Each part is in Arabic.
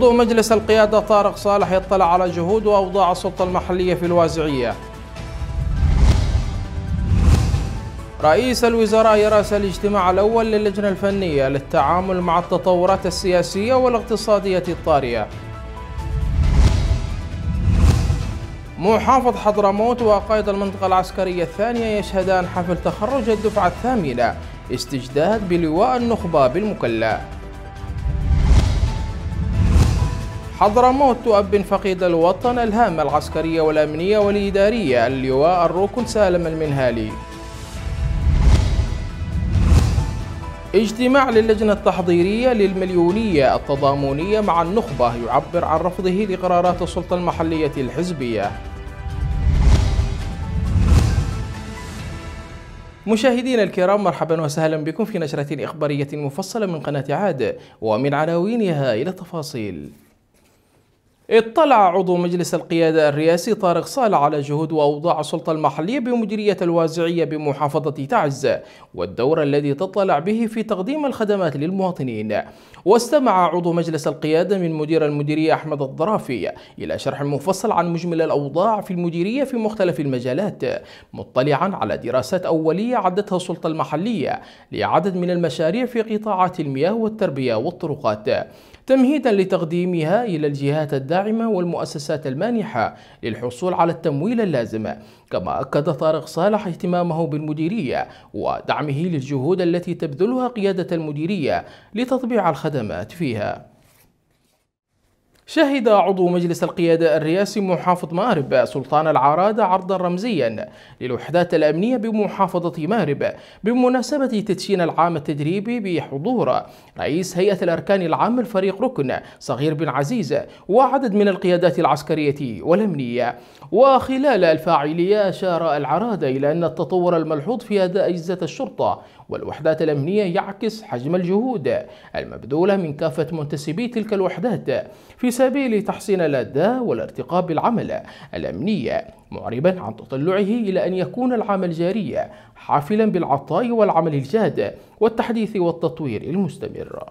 عضو مجلس القيادة طارق صالح يطلع على جهود وأوضاع السلطة المحلية في الوازعية رئيس الوزراء يرأس الاجتماع الأول للجنة الفنية للتعامل مع التطورات السياسية والاقتصادية الطارئة محافظ حضرموت وقائد المنطقة العسكرية الثانية يشهدان حفل تخرج الدفعة الثامنة استجداد بلواء النخبة بالمكلا حضرموت تؤبن فقيد الوطن الهامة العسكرية والأمنية والإدارية اللواء الركن سالم المنهالي اجتماع للجنة التحضيرية للمليونية التضامنية مع النخبة يعبر عن رفضه لقرارات السلطة المحلية الحزبية مشاهدينا الكرام مرحبا وسهلا بكم في نشرة إخبارية مفصلة من قناة عاد ومن عناوينها إلى التفاصيل اطلع عضو مجلس القيادة الرئاسي طارق صالح على جهود وأوضاع السلطة المحلية بمديرية الوازعية بمحافظة تعز والدور الذي تطلع به في تقديم الخدمات للمواطنين واستمع عضو مجلس القيادة من مدير المديرية أحمد الضرافي إلى شرح مفصل عن مجمل الأوضاع في المديرية في مختلف المجالات مطلعا على دراسات أولية عدتها السلطة المحلية لعدد من المشاريع في قطاعات المياه والتربية والطرقات تمهيدا لتقديمها إلى الجهات الداعمة والمؤسسات المانحة للحصول على التمويل اللازم كما أكد طارق صالح اهتمامه بالمديرية ودعمه للجهود التي تبذلها قيادة المديرية لتطبيع الخدمات فيها شهد عضو مجلس القيادة الرئاسي محافظ مأرب سلطان العرادة عرضا رمزيا للوحدات الأمنية بمحافظة مأرب بمناسبة تدشين العام التدريبي بحضور رئيس هيئة الأركان العام الفريق ركن صغير بن عزيز وعدد من القيادات العسكرية والأمنية وخلال الفاعلية أشار العرادة إلى أن التطور الملحوظ في أداء أجهزة الشرطة والوحدات الأمنية يعكس حجم الجهود المبذولة من كافة منتسبي تلك الوحدات في سبيل تحسين الأداء والارتقاء بالعمل الأمني معربا عن تطلعه إلى أن يكون العام الجاري حافلا بالعطاء والعمل الجاد والتحديث والتطوير المستمر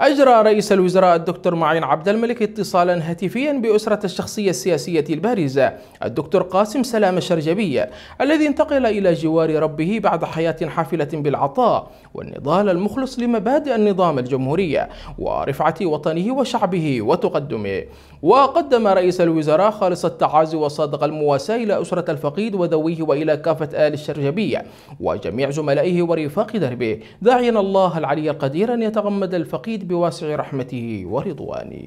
أجرى رئيس الوزراء الدكتور معين عبد الملك اتصالا هاتفيا بأسرة الشخصية السياسية البارزة الدكتور قاسم سلام الشرجبية الذي انتقل إلى جوار ربه بعد حياة حافلة بالعطاء والنضال المخلص لمبادئ النظام الجمهورية ورفعة وطنه وشعبه وتقدمه وقدم رئيس الوزراء خالص التعازي وصادق المواساة إلى أسرة الفقيد وذويه وإلى كافة آل الشرجبية وجميع زملائه ورفاق دربه داعيا الله العلي القدير أن يتغمد الفقيد بواسع رحمته ورضوانه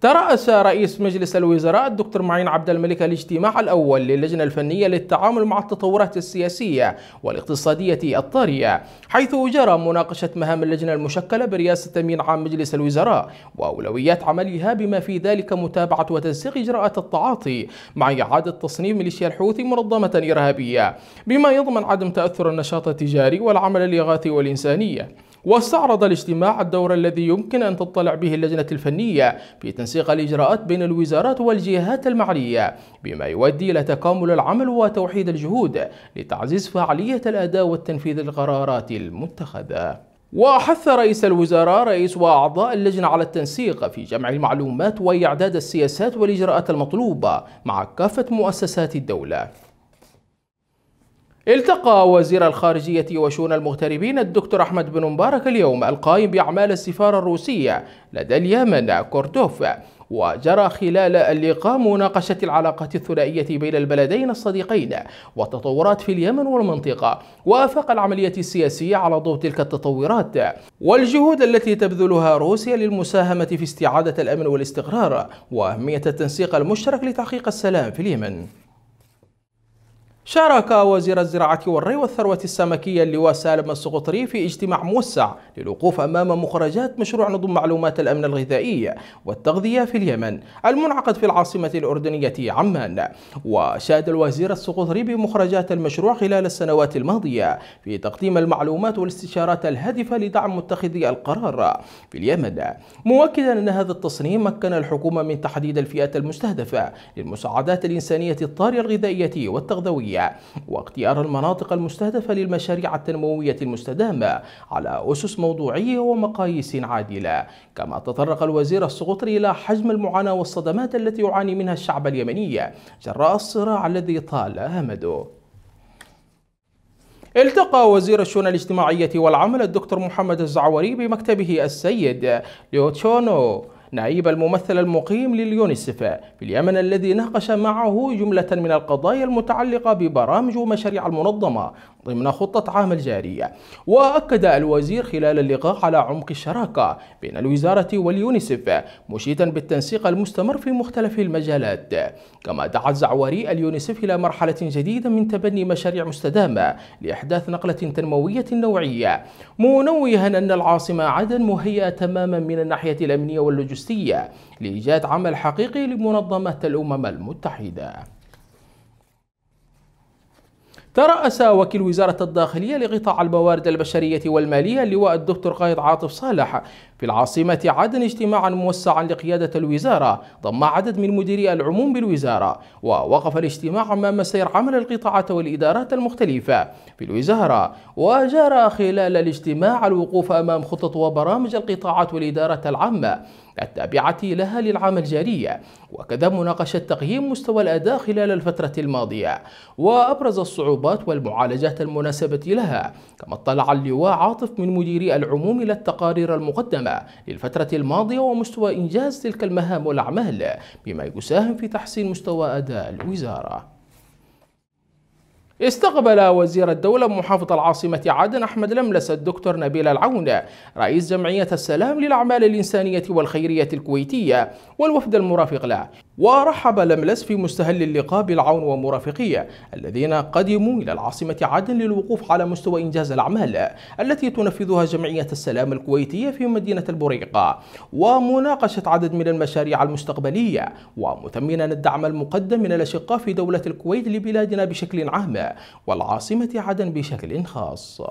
ترأس رئيس مجلس الوزراء الدكتور معين عبد الملك الاجتماع الأول للجنة الفنية للتعامل مع التطورات السياسية والاقتصادية الطارئة حيث جرى مناقشة مهام اللجنة المشكلة برئاسة أمين عام مجلس الوزراء وأولويات عملها بما في ذلك متابعة وتنسيق إجراءات التعاطي مع إعادة تصنيف ميليشيا الحوثي منظمة إرهابية بما يضمن عدم تأثر النشاط التجاري والعمل الإغاثي والإنسانية واستعرض الاجتماع الدور الذي يمكن أن تطلع به اللجنة الفنية في تنسيق الإجراءات بين الوزارات والجهات المعنية بما يؤدي إلى تكامل العمل وتوحيد الجهود لتعزيز فعالية الأداء والتنفيذ القرارات المتخذة وحث رئيس الوزراء رئيس وأعضاء اللجنة على التنسيق في جمع المعلومات وإعداد السياسات والإجراءات المطلوبة مع كافة مؤسسات الدولة التقى وزير الخارجية وشؤون المغتربين الدكتور أحمد بن مبارك اليوم القائم بأعمال السفارة الروسية لدى اليمن كوردوف وجرى خلال اللقاء مناقشة العلاقات الثنائية بين البلدين الصديقين والتطورات في اليمن والمنطقة وآفاق العملية السياسية على ضوء تلك التطورات والجهود التي تبذلها روسيا للمساهمة في استعادة الأمن والاستقرار وأهمية التنسيق المشترك لتحقيق السلام في اليمن شارك وزير الزراعة والري والثروة السمكية اللواء سالم السقطري في اجتماع موسع للوقوف أمام مخرجات مشروع نظم معلومات الأمن الغذائي والتغذية في اليمن المنعقد في العاصمة الأردنية عمان وشاد الوزير السقطري بمخرجات المشروع خلال السنوات الماضية في تقديم المعلومات والاستشارات الهادفة لدعم متخذي القرار في اليمن مؤكدا أن هذا التصنيف مكن الحكومة من تحديد الفئات المستهدفة للمساعدات الإنسانية الطارئة الغذائية والتغذوية التنموية واختيار المناطق المستهدفة للمشاريع التنموية المستدامة على أسس موضوعية ومقاييس عادلة كما تطرق الوزير السقطري إلى حجم المعاناة والصدمات التي يعاني منها الشعب اليمني جراء الصراع الذي طال أمده التقى وزير الشؤون الاجتماعية والعمل الدكتور محمد الزعوري بمكتبه السيد ليوتشونو نائب الممثل المقيم لليونيسف في اليمن الذي ناقش معه جملة من القضايا المتعلقة ببرامج ومشاريع المنظمة ضمن خطة عام الجارية وأكد الوزير خلال اللقاء على عمق الشراكة بين الوزارة واليونيسف مشيدا بالتنسيق المستمر في مختلف المجالات كما دعا الزعوري اليونيسف إلى مرحلة جديدة من تبني مشاريع مستدامة لإحداث نقلة تنموية نوعية منوها أن العاصمة عدن مهيئة تماما من الناحية الأمنية واللوجستية السياسية لإيجاد عمل حقيقي لمنظمة الأمم المتحدة ترأس وكيل وزارة الداخلية لقطاع الموارد البشرية والمالية اللواء الدكتور قائد عاطف صالح في العاصمة عدن اجتماعا موسعا لقيادة الوزارة ضم عدد من مديري العموم بالوزارة ووقف الاجتماع أمام سير عمل القطاعات والإدارات المختلفة في الوزارة وجرى خلال الاجتماع الوقوف أمام خطط وبرامج القطاعات والإدارات العامة التابعة لها للعام الجاري وكذا مناقشة تقييم مستوى الأداء خلال الفترة الماضية وأبرز الصعوبات والمعالجات المناسبة لها كما اطلع اللواء عاطف من مديري العموم إلى التقارير المقدمة للفترة الماضية ومستوى إنجاز تلك المهام والأعمال بما يساهم في تحسين مستوى أداء الوزارة استقبل وزير الدولة محافظة العاصمة عدن أحمد لملس الدكتور نبيل العون رئيس جمعية السلام للأعمال الإنسانية والخيرية الكويتية والوفد المرافق له ورحب لملس في مستهل اللقاء بالعون ومرافقيه الذين قدموا إلى العاصمة عدن للوقوف على مستوى إنجاز الأعمال التي تنفذها جمعية السلام الكويتية في مدينة البريقه ومناقشة عدد من المشاريع المستقبلية ومثمنا الدعم المقدم من الأشقاء في دولة الكويت لبلادنا بشكل عام والعاصمة عدن بشكل خاص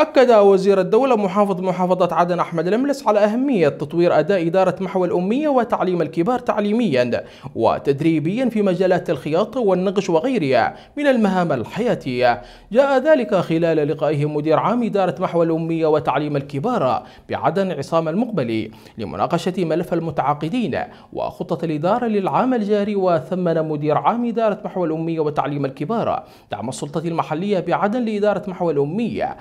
أكد وزير الدولة محافظ محافظة عدن أحمد الملس على أهمية تطوير أداء إدارة محو الأمية وتعليم الكبار تعليميا وتدريبيا في مجالات الخياطة والنقش وغيرها من المهام الحياتية جاء ذلك خلال لقائه مدير عام إدارة محو الأمية وتعليم الكبار بعدن عصام المقبلي لمناقشة ملف المتعاقدين وخطة الإدارة للعام الجاري وثمن مدير عام إدارة محو الأمية وتعليم الكبار دعم السلطة المحلية بعدن لإدارة محو الأمية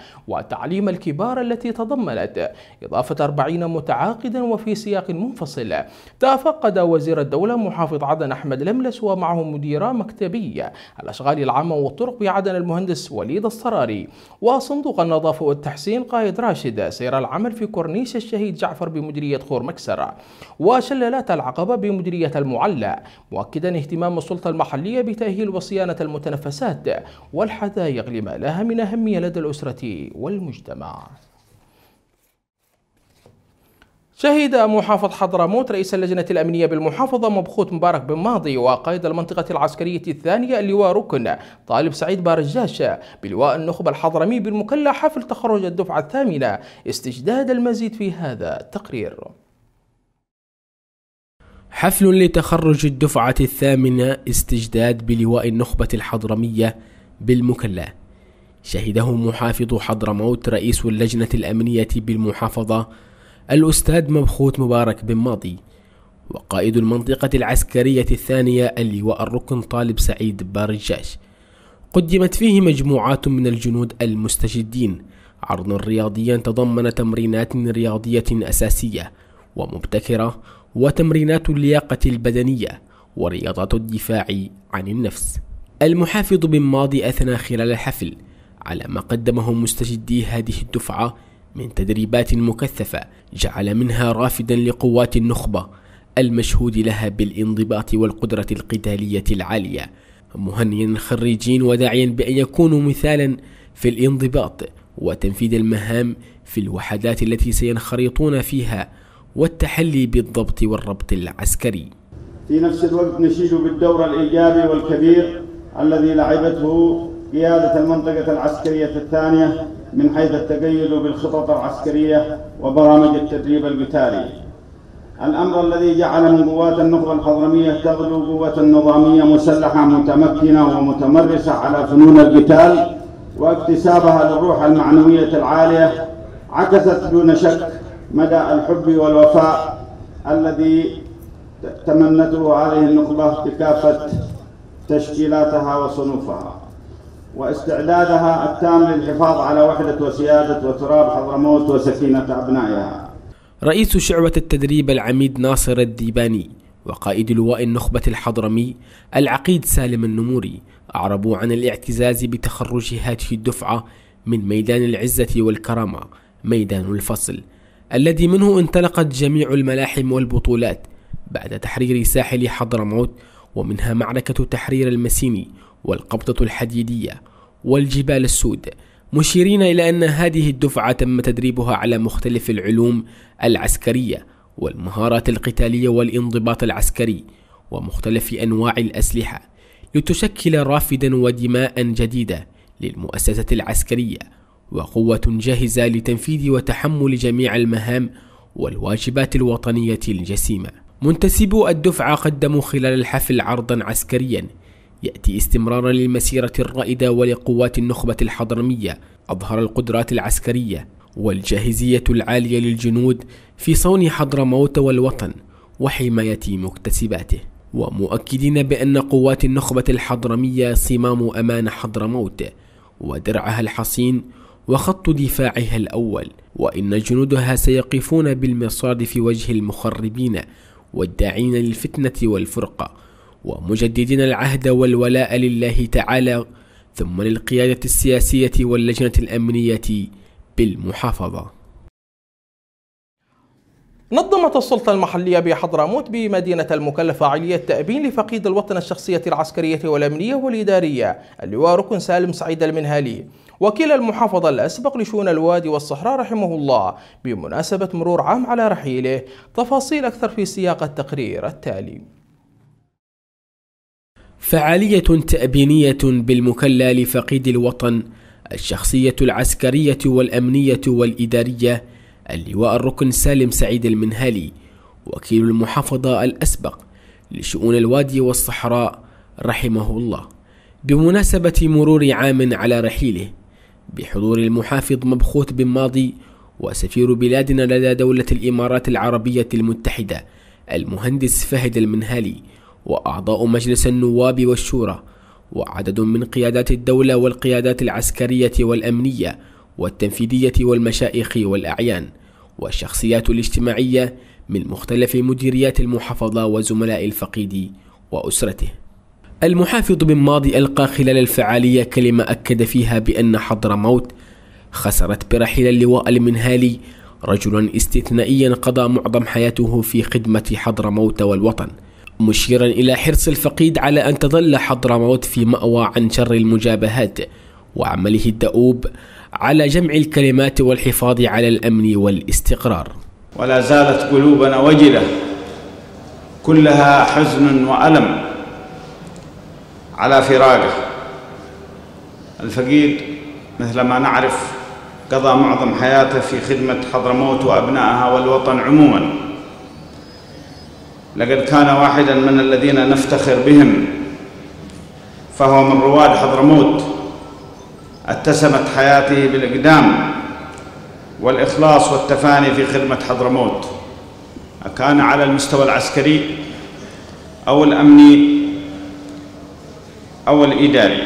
وتعليم الكبار التي تضمنت إضافة 40 متعاقدا وفي سياق منفصل تفقد وزير الدولة محافظ عدن أحمد لملس ومعه مديرا مكتبي الأشغال العامة والطرق بعدن المهندس وليد الصراري وصندوق النظافة والتحسين قائد راشد سير العمل في كورنيش الشهيد جعفر بمديرية خور مكسر وشلالات العقبة بمديرية المعلى مؤكدا اهتمام السلطة المحلية بتأهيل وصيانة المتنفسات والحدائق لما لها من أهمية لدى الأسرة والمجتمع شهد محافظ حضرموت رئيس اللجنة الأمنية بالمحافظة مبخوت مبارك بن ماضي وقائد المنطقة العسكرية الثانية اللواء ركن طالب سعيد بارجاش بلواء النخبة الحضرمي بالمكلا حفل تخرج الدفعة الثامنة استجداد المزيد في هذا التقرير حفل لتخرج الدفعة الثامنة استجداد بلواء النخبة الحضرمية بالمكلا شهده محافظ حضرموت رئيس اللجنة الأمنية بالمحافظة الأستاذ مبخوت مبارك بن ماضي وقائد المنطقة العسكرية الثانية اللواء الركن طالب سعيد بارجاش قدمت فيه مجموعات من الجنود المستجدين عرض رياضيا تضمن تمرينات رياضية أساسية ومبتكرة وتمرينات اللياقة البدنية ورياضات الدفاع عن النفس المحافظ بن ماضي أثنى خلال الحفل على ما قدمه مستجدي هذه الدفعة من تدريبات مكثفة جعل منها رافدا لقوات النخبة المشهود لها بالانضباط والقدرة القتالية العالية مهنيا الخريجين وداعيا بأن يكونوا مثالا في الانضباط وتنفيذ المهام في الوحدات التي سينخرطون فيها والتحلي بالضبط والربط العسكري في نفس الوقت نشيد بالدور الإيجابي والكبير الذي لعبته قيادة المنطقة العسكرية الثانية من حيث التقيد بالخطط العسكرية وبرامج التدريب القتالي الأمر الذي جعل من قوات النخبة الحضرمية تغلو قوة نظامية مسلحة متمكنة ومتمرسة على فنون القتال واكتسابها للروح المعنوية العالية عكست دون شك مدى الحب والوفاء الذي تمنته هذه النخبة بكافة تشكيلاتها وصنوفها واستعدادها التام للحفاظ على وحدة وسيادة وتراب حضرموت وسكينة أبنائها رئيس شعبة التدريب العميد ناصر الديباني وقائد لواء النخبة الحضرمي العقيد سالم النموري أعربوا عن الاعتزاز بتخرج هذه الدفعة من ميدان العزة والكرامة ميدان الفصل الذي منه انطلقت جميع الملاحم والبطولات بعد تحرير ساحل حضرموت ومنها معركة تحرير المسيني والقبضة الحديدية والجبال السود مشيرين إلى أن هذه الدفعة تم تدريبها على مختلف العلوم العسكرية والمهارات القتالية والانضباط العسكري ومختلف أنواع الأسلحة لتشكل رافدا ودماء جديدة للمؤسسة العسكرية وقوة جاهزة لتنفيذ وتحمل جميع المهام والواجبات الوطنية الجسيمة منتسبو الدفعة قدموا خلال الحفل عرضا عسكريا يأتي استمرارا للمسيرة الرائدة ولقوات النخبة الحضرمية أظهر القدرات العسكرية والجاهزية العالية للجنود في صون حضرموت والوطن وحماية مكتسباته ومؤكدين بأن قوات النخبة الحضرمية صمام أمان حضرموت ودرعها الحصين وخط دفاعها الأول وإن جنودها سيقفون بالمصاد في وجه المخربين والداعين للفتنة والفرقة ومجددين العهد والولاء لله تعالى ثم للقيادة السياسية واللجنة الأمنية بالمحافظة نظمت السلطة المحلية بحضرموت بمدينة المكلفة عملية تأبين لفقيد الوطن الشخصية العسكرية والأمنية والإدارية اللواء ركن سالم سعيد المنهالي وكيل المحافظة الأسبق لشؤون الوادي والصحراء رحمه الله بمناسبة مرور عام على رحيله تفاصيل أكثر في سياق التقرير التالي فعالية تأبينية بالمكلى لفقيد الوطن الشخصية العسكرية والأمنية والإدارية اللواء الركن سالم سعيد المنهالي وكيل المحافظة الأسبق لشؤون الوادي والصحراء رحمه الله بمناسبة مرور عام على رحيله بحضور المحافظ مبخوت بن ماضي وسفير بلادنا لدى دولة الإمارات العربية المتحدة المهندس فهد المنهالي وأعضاء مجلس النواب والشورى وعدد من قيادات الدولة والقيادات العسكرية والأمنية والتنفيذية والمشائخ والأعيان والشخصيات الاجتماعية من مختلف مديريات المحافظة وزملاء الفقيد وأسرته المحافظ بن ماضي ألقى خلال الفعالية كلمة أكد فيها بأن حضرموت خسرت برحيل اللواء المنهالي رجلا استثنائيا قضى معظم حياته في خدمة حضرموت والوطن مشيرا إلى حرص الفقيد على أن تظل حضرموت في مأوى عن شر المجابهات وعمله الدؤوب على جمع الكلمات والحفاظ على الأمن والاستقرار ولا زالت قلوبنا وجلة كلها حزن وألم على فراقه الفقيد مثل ما نعرف قضى معظم حياته في خدمة حضرموت وأبنائها والوطن عموماً لقد كان واحدا من الذين نفتخر بهم فهو من رواد حضرموت اتسمت حياته بالإقدام والإخلاص والتفاني في خدمة حضرموت اكان على المستوى العسكري أو الأمني أو الإداري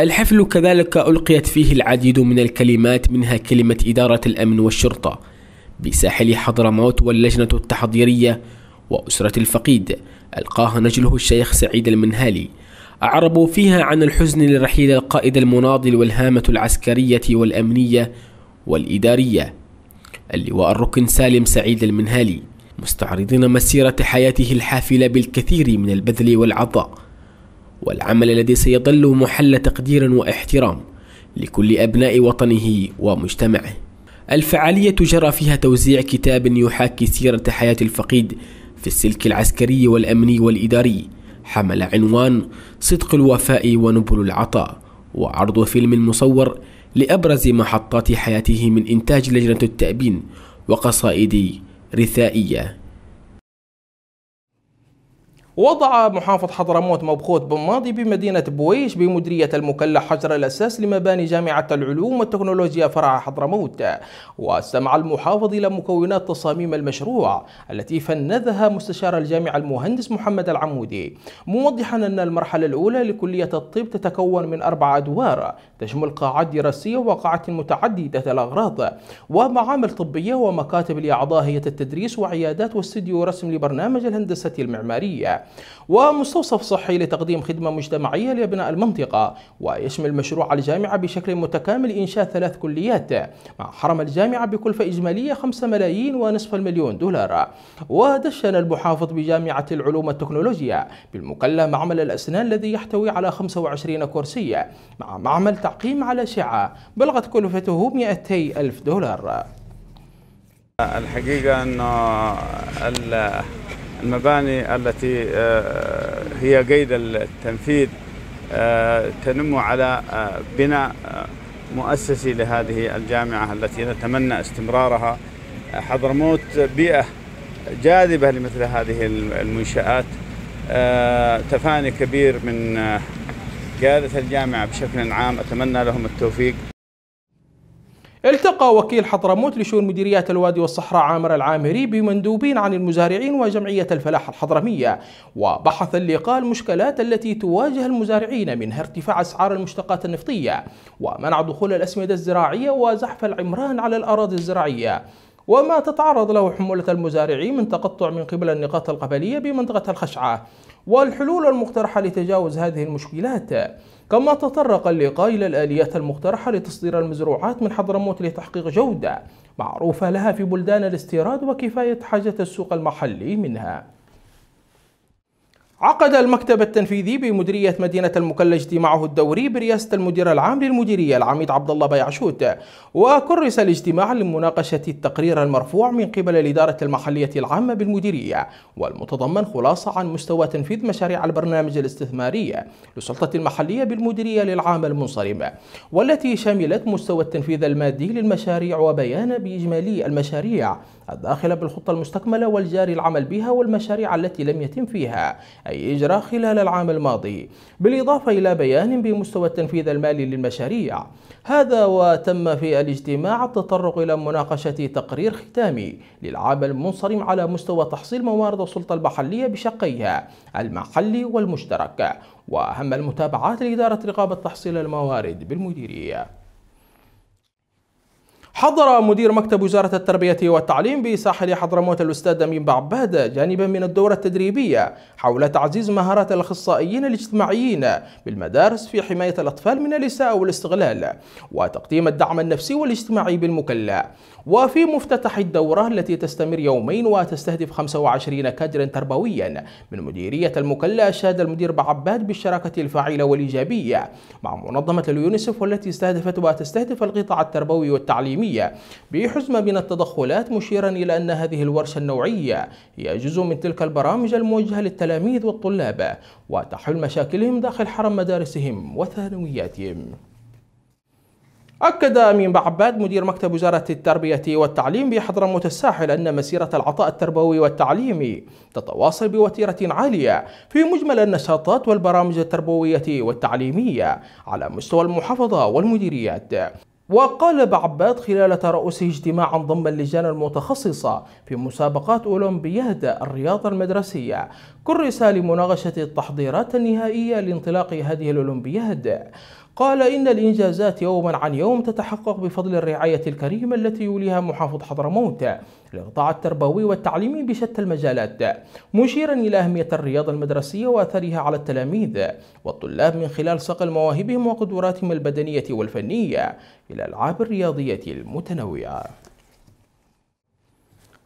الحفل كذلك ألقيت فيه العديد من الكلمات منها كلمة إدارة الأمن والشرطة بساحل حضرموت واللجنة التحضيرية وأسرة الفقيد ألقاها نجله الشيخ سعيد المنهالي أعربوا فيها عن الحزن لرحيل القائد المناضل والهامة العسكرية والأمنية والإدارية اللواء الركن سالم سعيد المنهالي مستعرضين مسيرة حياته الحافلة بالكثير من البذل والعطاء والعمل الذي سيظل محل تقدير واحترام لكل أبناء وطنه ومجتمعه الفعالية جرى فيها توزيع كتاب يحاكي سيرة حياة الفقيد في السلك العسكري والأمني والإداري حمل عنوان صدق الوفاء ونبل العطاء وعرض فيلم مصور لأبرز محطات حياته من إنتاج لجنة التأبين وقصائد رثائية وضع محافظ حضرموت مبخوت بن ماضي بمدينة بويش بمديرية المكلة حجر الأساس لمباني جامعة العلوم والتكنولوجيا فرع حضرموت واستمع المحافظ إلى مكونات تصاميم المشروع التي فنذها مستشار الجامعة المهندس محمد العمودي موضحا أن المرحلة الأولى لكلية الطب تتكون من أربع أدوار تشمل قاعات دراسية وقاعات متعددة الأغراض ومعامل طبية ومكاتب لأعضاء هيئة التدريس وعيادات واستديو رسم لبرنامج الهندسة المعمارية ومستوصف صحي لتقديم خدمة مجتمعية لأبناء المنطقة ويشمل مشروع الجامعة بشكل متكامل إنشاء ثلاث كليات مع حرم الجامعة بكلفة إجمالية 5 ملايين ونصف المليون دولار ودشن المحافظ بجامعة العلوم والتكنولوجيا بالمكلة معمل الأسنان الذي يحتوي على 25 كرسي مع معمل تعقيم على شعة بلغت كلفته 200 ألف دولار الحقيقة أنه المباني التي آه، هي قيد التنفيذ آه، تنم على آه، بناء مؤسسي لهذه الجامعة التي نتمنى استمرارها حضرموت بيئة جاذبة لمثل هذه المنشآت تفاني كبير من قيادة الجامعة بشكل عام أتمنى لهم التوفيق التقى وكيل حضرموت لشؤون مديريات الوادي والصحراء عامر العامري بمندوبين عن المزارعين وجمعية الفلاح الحضرمية وبحث اللقاء المشكلات التي تواجه المزارعين منها ارتفاع أسعار المشتقات النفطية ومنع دخول الأسمدة الزراعية وزحف العمران على الأراضي الزراعية وما تتعرض له حمولة المزارعين من تقطع من قبل النقاط القبلية بمنطقة الخشعة والحلول المقترحة لتجاوز هذه المشكلات كما تطرق اللقاء إلى الآليات المقترحة لتصدير المزروعات من حضرموت لتحقيق جودة معروفة لها في بلدان الاستيراد وكفاية حاجة السوق المحلي منها عقد المكتب التنفيذي بمديرية مدينة المكلا اجتماعه الدوري برئاسة المدير العام للمديرية العميد عبد الله بيعشوت وكرس الاجتماع لمناقشة التقرير المرفوع من قبل الإدارة المحلية العامة بالمديرية والمتضمن خلاصة عن مستوى تنفيذ مشاريع البرنامج الاستثماري للسلطة المحلية بالمديرية للعام المنصرم والتي شملت مستوى التنفيذ المادي للمشاريع وبيان بإجمالي المشاريع الداخلة بالخطة المستكملة والجاري العمل بها والمشاريع التي لم يتم فيها أي إجراء خلال العام الماضي بالإضافة إلى بيان بمستوى التنفيذ المالي للمشاريع هذا وتم في الاجتماع التطرق إلى مناقشة تقرير ختامي للعام المنصرم على مستوى تحصيل موارد السلطة المحلية بشقيها المحلي والمشترك وأهم المتابعات لإدارة رقابة تحصيل الموارد بالمديرية حضر مدير مكتب وزارة التربية والتعليم بساحل حضرموت الأستاذ أمين بعبادة جانبا من الدورة التدريبية حول تعزيز مهارات الأخصائيين الاجتماعيين بالمدارس في حماية الأطفال من الإساءة والاستغلال وتقديم الدعم النفسي والاجتماعي بالمكلة وفي مفتتح الدورة التي تستمر يومين وتستهدف 25 كادرا تربويا من مديرية المكلة أشاد المدير بعباد بالشراكة الفاعلة والإيجابية مع منظمة اليونيسف والتي استهدفت وتستهدف القطاع التربوي والتعليمي التعليمية بحزمة من التدخلات مشيرا إلى أن هذه الورشة النوعية هي جزء من تلك البرامج الموجهة للتلاميذ والطلاب وتحل مشاكلهم داخل حرم مدارسهم وثانوياتهم أكد أمين بعباد مدير مكتب وزارة التربية والتعليم بحضرموت الساحل أن مسيرة العطاء التربوي والتعليمي تتواصل بوتيرة عالية في مجمل النشاطات والبرامج التربوية والتعليمية على مستوى المحافظة والمديريات وقال بعباد خلال ترأسه اجتماعا ضم اللجان المتخصصة في مسابقات أولمبياد الرياضة المدرسية كرس لمناقشة التحضيرات النهائية لانطلاق هذه الأولمبياد قال إن الإنجازات يوما عن يوم تتحقق بفضل الرعاية الكريمة التي يوليها محافظ حضرموت للقطاع التربوي والتعليمي بشتى المجالات مشيرا إلى أهمية الرياضة المدرسية وأثرها على التلاميذ والطلاب من خلال صقل مواهبهم وقدراتهم البدنية والفنية إلى الألعاب الرياضية المتنوعة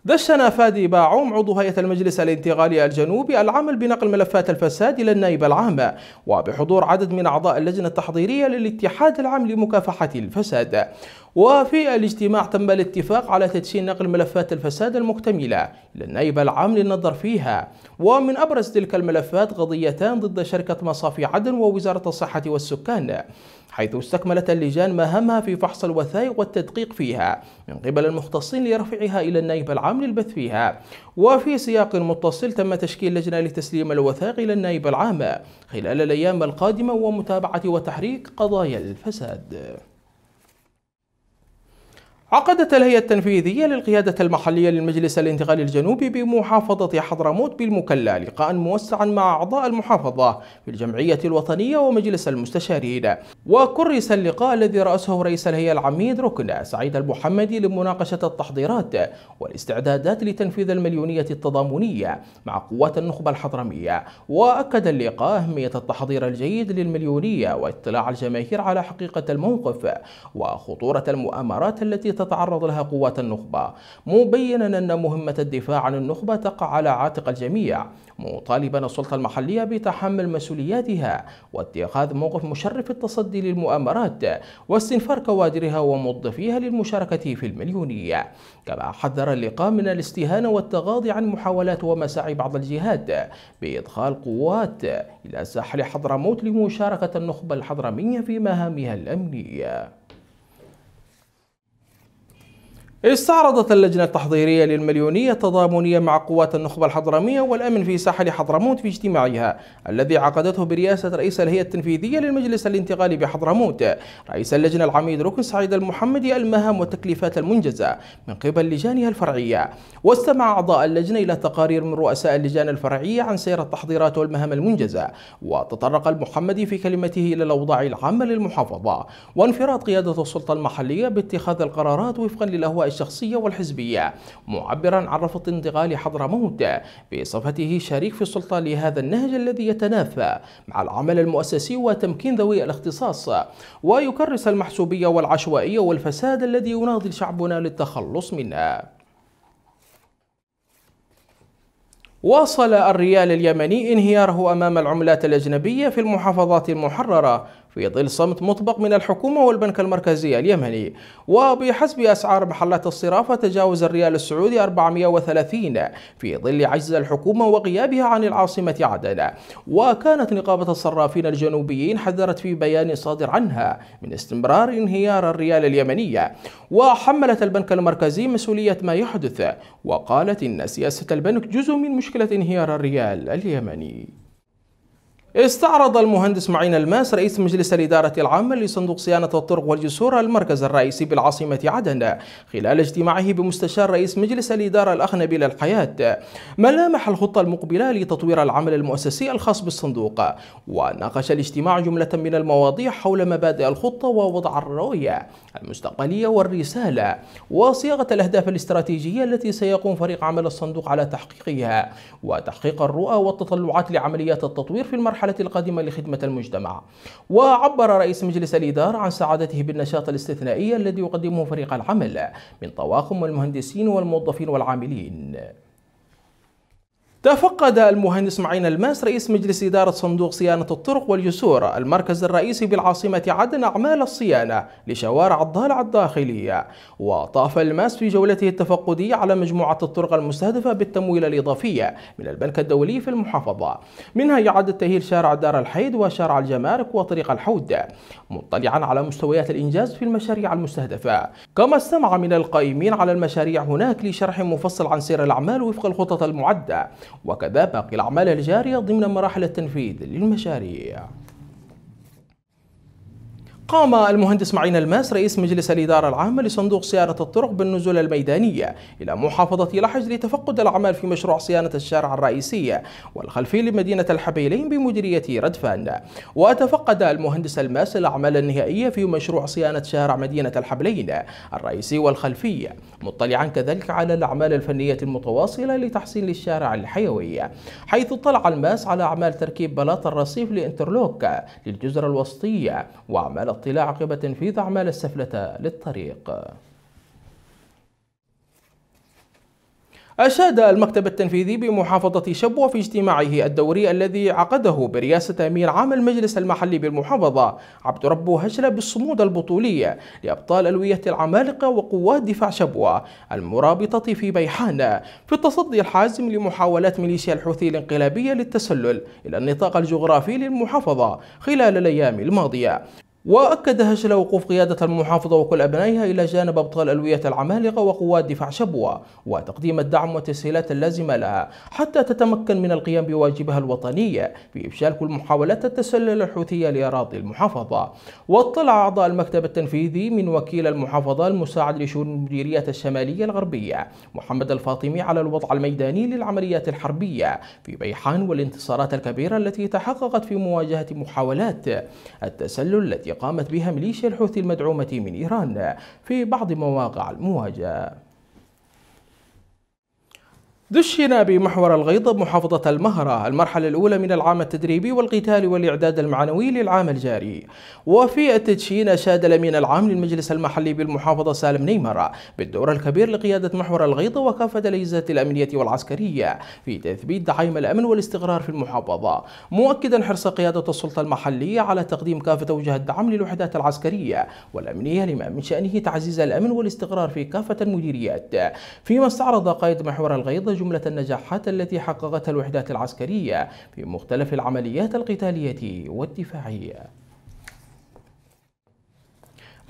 دشن فادي باعوم عضو هيئة المجلس الانتقالي الجنوبي العمل بنقل ملفات الفساد إلى النائب العام وبحضور عدد من أعضاء اللجنة التحضيرية للاتحاد العام لمكافحة الفساد وفي الاجتماع تم الاتفاق على تدشين نقل ملفات الفساد المكتملة إلى النائب العام للنظر فيها ومن أبرز تلك الملفات قضيتان ضد شركة مصافي عدن ووزارة الصحة والسكان حيث استكملت اللجان مهامها في فحص الوثائق والتدقيق فيها من قبل المختصين لرفعها إلى النائب العام للبث فيها وفي سياق متصل تم تشكيل لجنة لتسليم الوثائق إلى النائب العام خلال الأيام القادمة ومتابعة وتحريك قضايا الفساد عقدت الهيئة التنفيذية للقيادة المحلية للمجلس الانتقالي الجنوبي بمحافظة حضرموت بالمكلا لقاء موسعا مع أعضاء المحافظة في الجمعية الوطنية ومجلس المستشارين وكرس اللقاء الذي رأسه رئيس الهيئة العميد ركن سعيد المحمدي لمناقشة التحضيرات والاستعدادات لتنفيذ المليونية التضامنية مع قوات النخبة الحضرمية وأكد اللقاء أهمية التحضير الجيد للمليونية واطلاع الجماهير على حقيقة الموقف وخطورة المؤامرات التي تتعرض لها قوات النخبة مبينا أن مهمة الدفاع عن النخبة تقع على عاتق الجميع مطالبا السلطة المحلية بتحمل مسؤولياتها واتخاذ موقف مشرف التصدي للمؤامرات واستنفار كوادرها وموظفيها للمشاركة في المليونية كما حذر اللقاء من الاستهانة والتغاضي عن محاولات ومساعي بعض الجهات بإدخال قوات إلى ساحل حضرموت لمشاركة النخبة الحضرمية في مهامها الأمنية استعرضت اللجنة التحضيرية للمليونية التضامنية مع قوات النخبة الحضرمية والأمن في ساحل حضرموت في اجتماعها الذي عقدته برئاسة رئيس الهيئة التنفيذية للمجلس الانتقالي بحضرموت رئيس اللجنة العميد ركن سعيد المحمدي المهام والتكليفات المنجزة من قبل لجانها الفرعية واستمع أعضاء اللجنة إلى تقارير من رؤساء اللجان الفرعية عن سير التحضيرات والمهام المنجزة وتطرق المحمدي في كلمته إلى الأوضاع العامة للمحافظة وانفراد قيادة السلطة المحلية باتخاذ القرارات وفقا للأهواء الشخصية والحزبية معبرا عن رفض انتقال حضرموت بصفته شريك في السلطة لهذا النهج الذي يتنافى مع العمل المؤسسي وتمكين ذوي الاختصاص ويكرس المحسوبية والعشوائية والفساد الذي يناضل شعبنا للتخلص منه واصل الريال اليمني انهياره أمام العملات الأجنبية في المحافظات المحررة في ظل صمت مطبق من الحكومة والبنك المركزي اليمني وبحسب أسعار محلات الصرافة تجاوز الريال السعودي 430 في ظل عجز الحكومة وغيابها عن العاصمة عدن وكانت نقابة الصرافين الجنوبيين حذرت في بيان صادر عنها من استمرار انهيار الريال اليمني وحملت البنك المركزي مسؤولية ما يحدث وقالت إن سياسة البنك جزء من مشكلة انهيار الريال اليمني استعرض المهندس معين الماس رئيس مجلس الإدارة العامة لصندوق صيانة الطرق والجسور المركز الرئيسي بالعاصمة عدن خلال اجتماعه بمستشار رئيس مجلس الإدارة الأخ نبيل الحياة ملامح الخطة المقبلة لتطوير العمل المؤسسي الخاص بالصندوق وناقش الاجتماع جملة من المواضيع حول مبادئ الخطة ووضع الرؤية المستقبلية والرسالة وصياغة الأهداف الاستراتيجية التي سيقوم فريق عمل الصندوق على تحقيقها وتحقيق الرؤى والتطلعات لعمليات التطوير في المرحلة المرحلة القادمة لخدمة المجتمع وعبر رئيس مجلس الإدارة عن سعادته بالنشاط الاستثنائي الذي يقدمه فريق العمل من طواقم المهندسين والموظفين والعاملين تفقد المهندس معين الماس رئيس مجلس إدارة صندوق صيانة الطرق والجسور المركز الرئيسي بالعاصمة عدن أعمال الصيانة لشوارع الضالع الداخلية وطاف الماس في جولته التفقدية على مجموعة الطرق المستهدفة بالتمويل الإضافية من البنك الدولي في المحافظة منها يعد تأهيل شارع دار الحيد وشارع الجمارك وطريق الحود مطلعا على مستويات الإنجاز في المشاريع المستهدفة كما استمع من القائمين على المشاريع هناك لشرح مفصل عن سير الأعمال وفق الخطط المعدة وكذا باقي الأعمال الجارية ضمن مراحل التنفيذ للمشاريع قام المهندس معين الماس رئيس مجلس الإدارة العامة لصندوق صيانة الطرق بالنزول الميدانية إلى محافظة لحج لتفقد الأعمال في مشروع صيانة الشارع الرئيسي والخلفي لمدينة الحبيلين بمديرية ردفان وتفقد المهندس الماس الأعمال النهائية في مشروع صيانة شارع مدينة الحبلين الرئيسي والخلفي مطلعا كذلك على الأعمال الفنية المتواصلة لتحسين الشارع الحيوي حيث اطلع الماس على أعمال تركيب بلاط الرصيف لإنترلوك للجزر الوسطية وأعمال الاطلاع عقب تنفيذ أعمال السفلة للطريق أشاد المكتب التنفيذي بمحافظة شبوة في اجتماعه الدوري الذي عقده برئاسة أمين عام المجلس المحلي بالمحافظة عبد ربه هجلة بالصمود البطولي لأبطال ألوية العمالقة وقوات دفاع شبوة المرابطة في بيحان في التصدي الحازم لمحاولات ميليشيا الحوثي الانقلابية للتسلل إلى النطاق الجغرافي للمحافظة خلال الأيام الماضية وأكد هشل وقوف قيادة المحافظة وكل أبنائها إلى جانب أبطال ألوية العمالقة وقوات دفاع شبوة وتقديم الدعم والتسهيلات اللازمة لها حتى تتمكن من القيام بواجبها الوطنية بإفشال كل محاولات التسلل الحوثية لأراضي المحافظة واطلع أعضاء المكتب التنفيذي من وكيل المحافظة المساعد لشؤون المديرية الشمالية الغربية محمد الفاطمي على الوضع الميداني للعمليات الحربية في بيحان والانتصارات الكبيرة التي تحققت في مواجهة محاولات التسلل التي التي قامت بها ميليشيا الحوثي المدعومة من إيران في بعض مواقع المواجهة دشن بمحور الغيض بمحافظة المهرة المرحلة الأولى من العام التدريبي والقتال والإعداد المعنوي للعام الجاري وفي التدشين أشاد الأمين العام للمجلس المحلي بالمحافظة سالم نيمر بالدور الكبير لقيادة محور الغيض وكافة الأجهزة الأمنية والعسكرية في تثبيت دعيم الأمن والاستقرار في المحافظة مؤكدا حرص قيادة السلطة المحلية على تقديم كافة وجه الدعم للوحدات العسكرية والأمنية لما من شأنه تعزيز الأمن والاستقرار في كافة المديريات فيما استعرض قائد محور الغيض جملة النجاحات التي حققتها الوحدات العسكرية في مختلف العمليات القتالية والدفاعية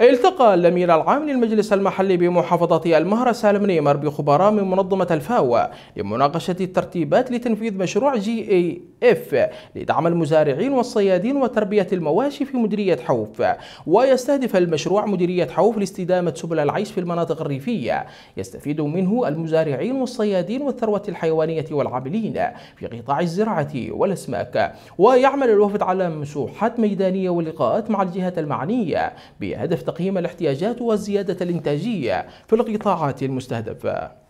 التقى الأمير العام للمجلس المحلي بمحافظة المهرة سالم نيمر بخبراء من منظمة الفاو لمناقشة الترتيبات لتنفيذ مشروع جي اي اف لدعم المزارعين والصيادين وتربية المواشي في مديرية حوف ويستهدف المشروع مديرية حوف لاستدامة سبل العيش في المناطق الريفية يستفيد منه المزارعين والصيادين والثروة الحيوانية والعاملين في قطاع الزراعة والأسماك ويعمل الوفد على مسوحات ميدانية ولقاءات مع الجهات المعنية بهدف تقييم الاحتياجات والزيادة الإنتاجية في القطاعات المستهدفة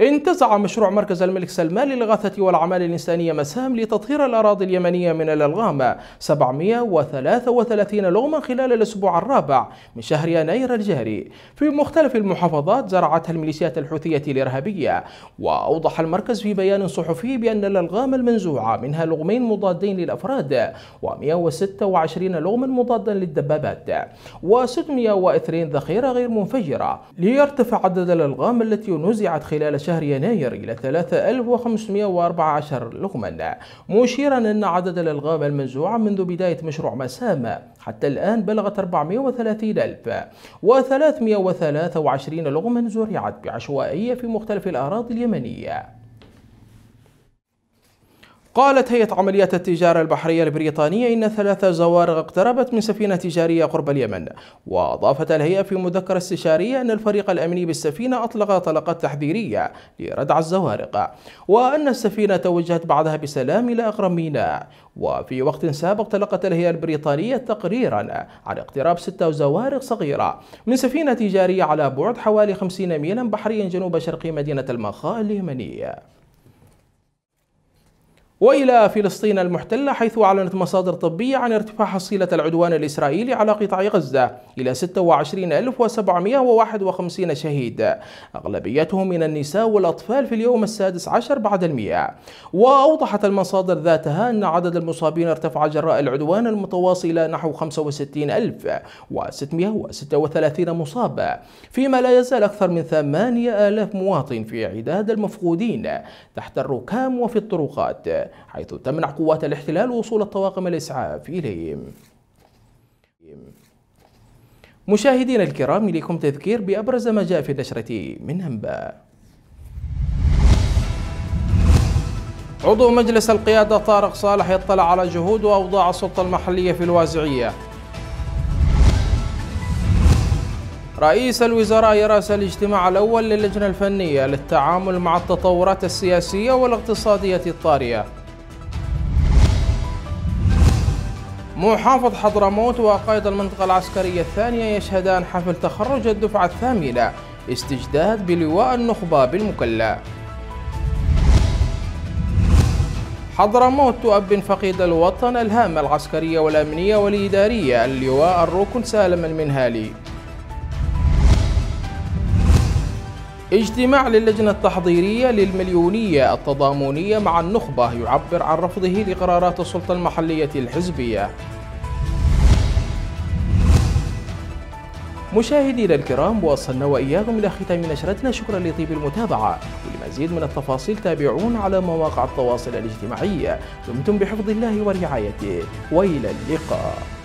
انتزع مشروع مركز الملك سلمان للإغاثة والأعمال الإنسانية مسام لتطهير الأراضي اليمنية من الألغام 733 لغما خلال الأسبوع الرابع من شهر يناير الجاري في مختلف المحافظات زرعتها الميليشيات الحوثية الإرهابية وأوضح المركز في بيان صحفي بأن الألغام المنزوعة منها لغمين مضادين للأفراد و126 لغما مضادا للدبابات و 620 ذخيرة غير منفجرة ليرتفع عدد الألغام التي نزعت خلال شهر يناير إلى 3514 لغما مشيرا أن عدد الألغام المنزوعة منذ بداية مشروع مسام حتى الآن بلغت 430 ألف و323 لغما زرعت بعشوائية في مختلف الأراضي اليمنية قالت هيئة عمليات التجارة البحرية البريطانية إن ثلاث زوارق اقتربت من سفينة تجارية قرب اليمن وأضافت الهيئة في مذكرة استشارية أن الفريق الأمني بالسفينة أطلق طلقات تحذيرية لردع الزوارق وأن السفينة توجهت بعدها بسلام إلى أقرب ميناء وفي وقت سابق تلقت الهيئة البريطانية تقريرا عن اقتراب ستة زوارق صغيرة من سفينة تجارية على بعد حوالي 50 ميلا بحريا جنوب شرق مدينة المخاء اليمنية وإلى فلسطين المحتلة حيث أعلنت مصادر طبية عن ارتفاع حصيلة العدوان الإسرائيلي على قطاع غزة إلى 26751 شهيد أغلبيتهم من النساء والأطفال في اليوم السادس عشر بعد المئة وأوضحت المصادر ذاتها أن عدد المصابين ارتفع جراء العدوان المتواصل إلى نحو 65636 مصاب فيما لا يزال أكثر من 8000 مواطن في عداد المفقودين تحت الركام وفي الطرقات حيث تمنع قوات الاحتلال وصول الطواقم الإسعاف إليهم مشاهدينا الكرام إليكم تذكير بأبرز ما جاء في النشرة من أنباء عضو مجلس القيادة طارق صالح يطلع على جهود وأوضاع السلطة المحلية في الوازعية رئيس الوزراء يراس الاجتماع الأول للجنة الفنية للتعامل مع التطورات السياسية والاقتصادية الطارئة محافظ حضرموت وقائد المنطقة العسكرية الثانية يشهدان حفل تخرج الدفعة الثامنة استجداد بلواء النخبة بالمكلا حضرموت تؤبن فقيد الوطن الهامة العسكرية والأمنية والإدارية اللواء الركن سالم المنهالي اجتماع للجنة التحضيرية للمليونية التضامنية مع النخبة يعبر عن رفضه لقرارات السلطة المحلية الحزبية مشاهدينا الكرام وصلنا وإياكم إلى ختام نشرتنا شكرا لطيب المتابعة ولمزيد من التفاصيل تابعونا على مواقع التواصل الاجتماعي دمتم بحفظ الله ورعايته وإلى اللقاء